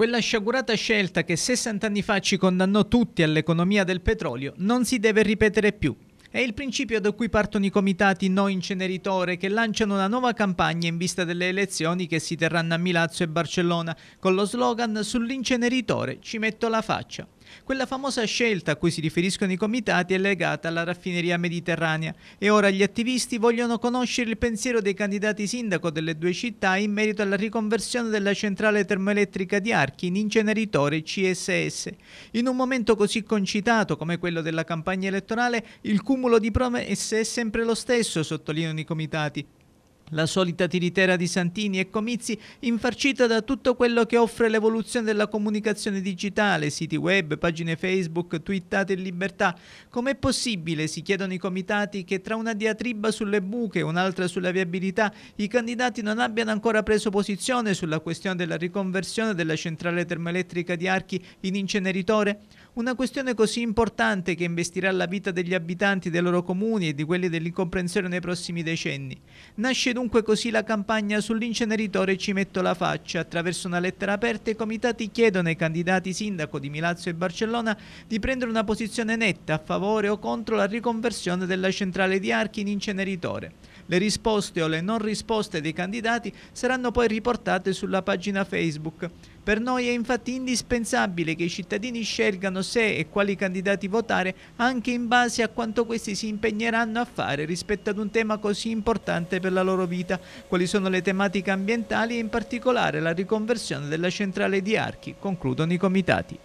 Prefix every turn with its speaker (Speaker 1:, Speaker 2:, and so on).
Speaker 1: Quella sciagurata scelta che 60 anni fa ci condannò tutti all'economia del petrolio non si deve ripetere più. È il principio da cui partono i comitati No Inceneritore che lanciano una nuova campagna in vista delle elezioni che si terranno a Milazzo e Barcellona con lo slogan Sull'inceneritore ci metto la faccia. Quella famosa scelta a cui si riferiscono i comitati è legata alla raffineria mediterranea e ora gli attivisti vogliono conoscere il pensiero dei candidati sindaco delle due città in merito alla riconversione della centrale termoelettrica di Archi in inceneritore CSS. In un momento così concitato come quello della campagna elettorale, il cumulo di promesse è sempre lo stesso, sottolineano i comitati. La solita tiritera di Santini e comizi infarcita da tutto quello che offre l'evoluzione della comunicazione digitale, siti web, pagine Facebook, twittate in libertà. Com'è possibile, si chiedono i comitati, che tra una diatriba sulle buche e un'altra sulla viabilità i candidati non abbiano ancora preso posizione sulla questione della riconversione della centrale termoelettrica di Archi in inceneritore? Una questione così importante che investirà la vita degli abitanti dei loro comuni e di quelli dell'incomprensione nei prossimi decenni. Nasce dunque così la campagna sull'inceneritore Ci metto la faccia. Attraverso una lettera aperta i comitati chiedono ai candidati sindaco di Milazzo e Barcellona di prendere una posizione netta a favore o contro la riconversione della centrale di Archi in inceneritore. Le risposte o le non risposte dei candidati saranno poi riportate sulla pagina Facebook. Per noi è infatti indispensabile che i cittadini scelgano se e quali candidati votare anche in base a quanto questi si impegneranno a fare rispetto ad un tema così importante per la loro vita, quali sono le tematiche ambientali e in particolare la riconversione della centrale di Archi, concludono i comitati.